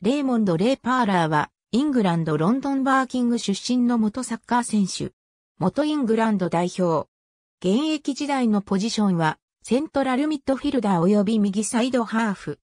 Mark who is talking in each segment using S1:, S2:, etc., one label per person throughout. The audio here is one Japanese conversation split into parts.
S1: レーモンド・レイ・パーラーは、イングランド・ロンドン・バーキング出身の元サッカー選手。元イングランド代表。現役時代のポジションは、セントラルミッドフィルダー及び右サイドハーフ。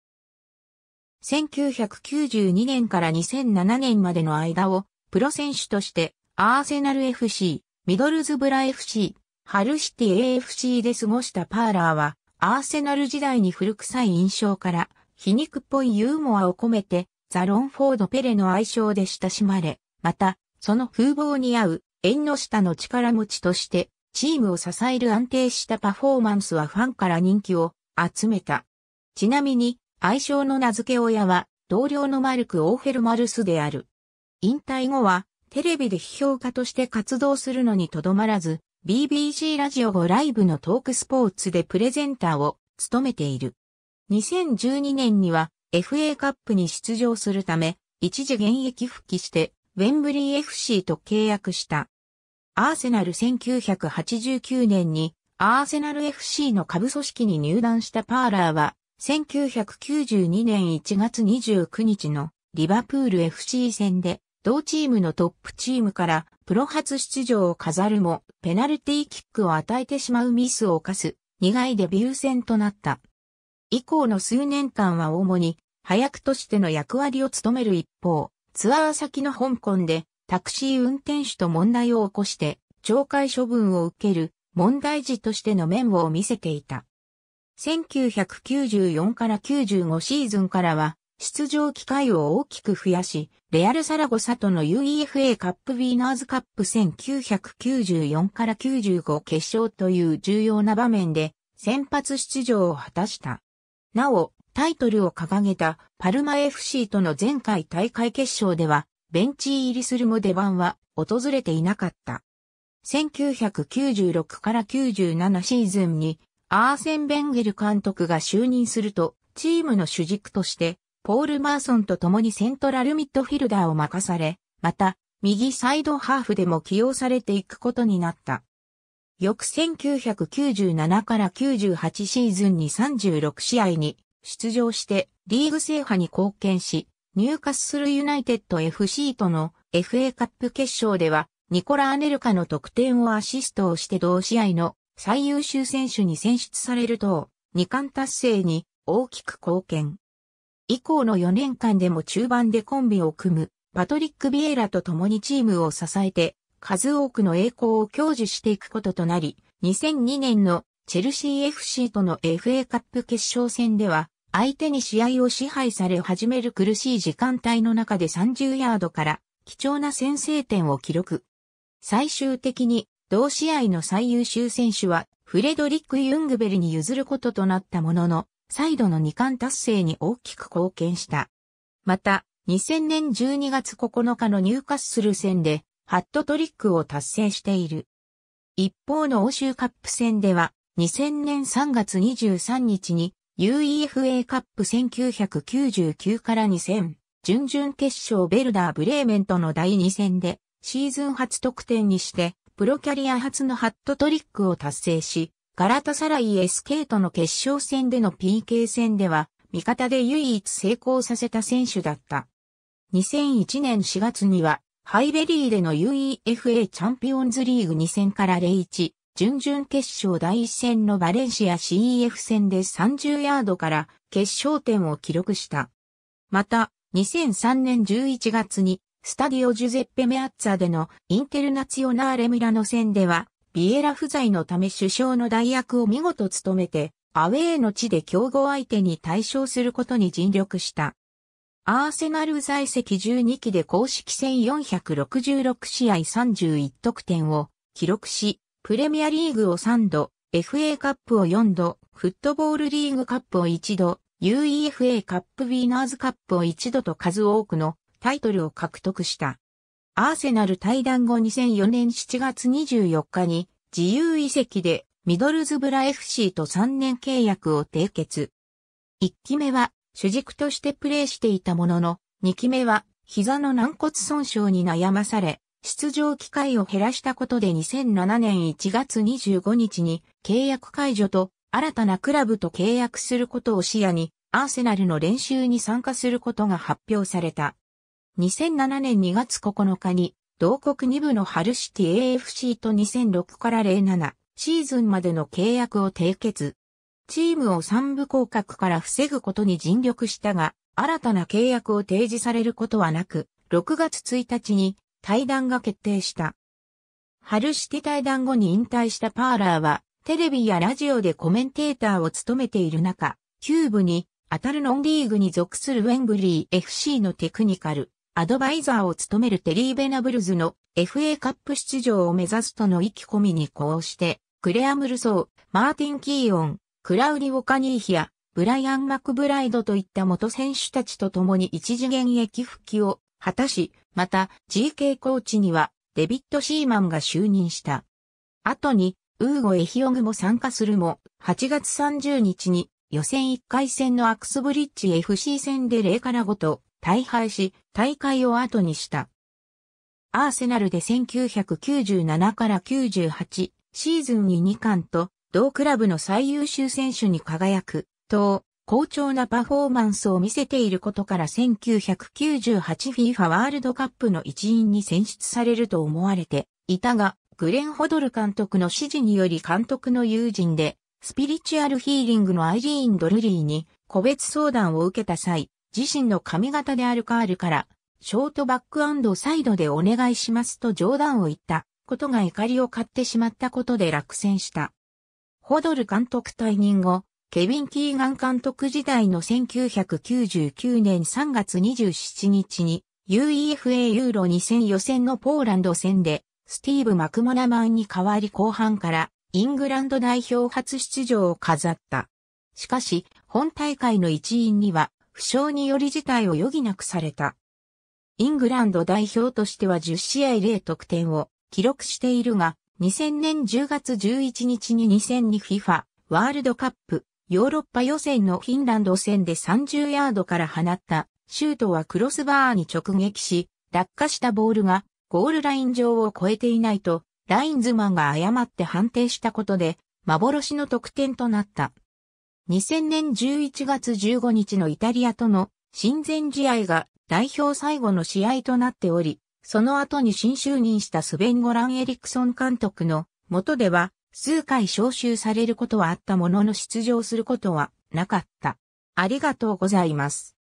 S1: 1992年から2007年までの間を、プロ選手として、アーセナル FC、ミドルズブラ FC、ハルシティ AFC で過ごしたパーラーは、アーセナル時代に古臭い印象から、皮肉っぽいユーモアを込めて、ザ・ロンフォード・ペレの愛称で親しまれ、また、その風貌に合う縁の下の力持ちとして、チームを支える安定したパフォーマンスはファンから人気を集めた。ちなみに、愛称の名付け親は、同僚のマルク・オーフェル・マルスである。引退後は、テレビで批評家として活動するのにとどまらず、BBC ラジオ5ライブのトークスポーツでプレゼンターを務めている。2012年には FA カップに出場するため、一時現役復帰して、ウェンブリー FC と契約した。アーセナル1989年に、アーセナル FC の下部組織に入団したパーラーは、1992年1月29日のリバプール FC 戦で、同チームのトップチームからプロ初出場を飾るも、ペナルティーキックを与えてしまうミスを犯す、苦いデビュー戦となった。以降の数年間は主に、早くとしての役割を務める一方、ツアー先の香港で、タクシー運転手と問題を起こして、懲戒処分を受ける、問題児としての面を見せていた。1994から95シーズンからは、出場機会を大きく増やし、レアルサラゴサとの UEFA カップウィーナーズカップ1994から95決勝という重要な場面で先発出場を果たした。なお、タイトルを掲げたパルマ FC との前回大会決勝では、ベンチ入りするも出番は訪れていなかった。1996から97シーズンにアーセン・ベンゲル監督が就任すると、チームの主軸として、ポール・マーソンと共にセントラルミッドフィルダーを任され、また、右サイドハーフでも起用されていくことになった。翌1997から98シーズンに36試合に出場してリーグ制覇に貢献し、ニューカッスルユナイテッド FC との FA カップ決勝ではニコラ・アネルカの得点をアシストをして同試合の最優秀選手に選出されると、2冠達成に大きく貢献。以降の4年間でも中盤でコンビを組むパトリック・ビエラと共にチームを支えて数多くの栄光を享受していくこととなり、2002年のチェルシー FC との FA カップ決勝戦では、相手に試合を支配され始める苦しい時間帯の中で30ヤードから貴重な先制点を記録。最終的に同試合の最優秀選手はフレドリック・ユングベルに譲ることとなったものの、再度の2冠達成に大きく貢献した。また、2000年12月9日の入荷する戦でハットトリックを達成している。一方の欧州カップ戦では、2000年3月23日に UEFA カップ1999から2000、準々決勝ベルダー・ブレーメントの第2戦で、シーズン初得点にして、プロキャリア初のハットトリックを達成し、ガラタサライ SK との決勝戦での PK 戦では、味方で唯一成功させた選手だった。2001年4月には、ハイベリーでの UEFA チャンピオンズリーグ2戦から01、準々決勝第1戦のバレンシア CEF 戦で30ヤードから決勝点を記録した。また、2003年11月にスタディオジュゼッペ・メアッツァでのインテルナツヨナーレ・ミラノ戦では、ビエラ不在のため首相の代役を見事務めて、アウェーの地で競合相手に対象することに尽力した。アーセナル在籍12期で公式戦466試合31得点を記録し、プレミアリーグを3度、FA カップを4度、フットボールリーグカップを1度、UEFA カップウィーナーズカップを1度と数多くのタイトルを獲得した。アーセナル退団後2004年7月24日に自由移籍でミドルズブラ FC と3年契約を締結。1期目は主軸としてプレーしていたものの、2期目は膝の軟骨損傷に悩まされ、出場機会を減らしたことで2007年1月25日に契約解除と新たなクラブと契約することを視野にアーセナルの練習に参加することが発表された。2007年2月9日に同国2部のハルシティ AFC と2006から07シーズンまでの契約を締結。チームを三部降格から防ぐことに尽力したが、新たな契約を提示されることはなく、6月1日に対談が決定した。春ティ対談後に引退したパーラーは、テレビやラジオでコメンテーターを務めている中、キューブに、当たるノンリーグに属するウェンブリー FC のテクニカル、アドバイザーを務めるテリー・ベナブルズの FA カップ出場を目指すとの意気込みに呼応して、クレアムルソー、マーティン・キーオン、クラウリ・オ・カニーヒア、ブライアン・マクブライドといった元選手たちと共に一次元役復帰を果たし、また GK コーチにはデビッド・シーマンが就任した。後に、ウーゴ・エヒオグも参加するも、8月30日に予選1回戦のアクスブリッジ FC 戦で0から5と大敗し、大会を後にした。アーセナルで1997から98シーズンに2巻と同クラブの最優秀選手に輝く、と、好調なパフォーマンスを見せていることから 1998FIFA ワールドカップの一員に選出されると思われていたが、グレン・ホドル監督の指示により監督の友人で、スピリチュアルヒーリングのアイリーン・ドルリーに個別相談を受けた際、自身の髪型であるカールから、ショートバックサイドでお願いしますと冗談を言ったことが怒りを買ってしまったことで落選した。ホドル監督退任後、ケビン・キーガン監督時代の1999年3月27日に UEFA ユーロ2000予選のポーランド戦でスティーブ・マクモナマンに代わり後半からイングランド代表初出場を飾った。しかし、本大会の一員には、負傷により事態を余儀なくされた。イングランド代表としては10試合0得点を記録しているが、2000年10月11日に 2002FIFA ワールドカップヨーロッパ予選のフィンランド戦で30ヤードから放ったシュートはクロスバーに直撃し、落下したボールがゴールライン上を越えていないとラインズマンが誤って判定したことで幻の得点となった。2000年11月15日のイタリアとの親善試合が代表最後の試合となっており、その後に新就任したスベン・ゴラン・エリクソン監督の元では数回招集されることはあったものの出場することはなかった。ありがとうございます。